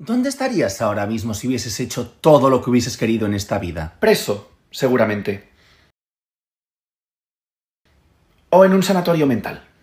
¿Dónde estarías ahora mismo si hubieses hecho todo lo que hubieses querido en esta vida? Preso, seguramente. O en un sanatorio mental.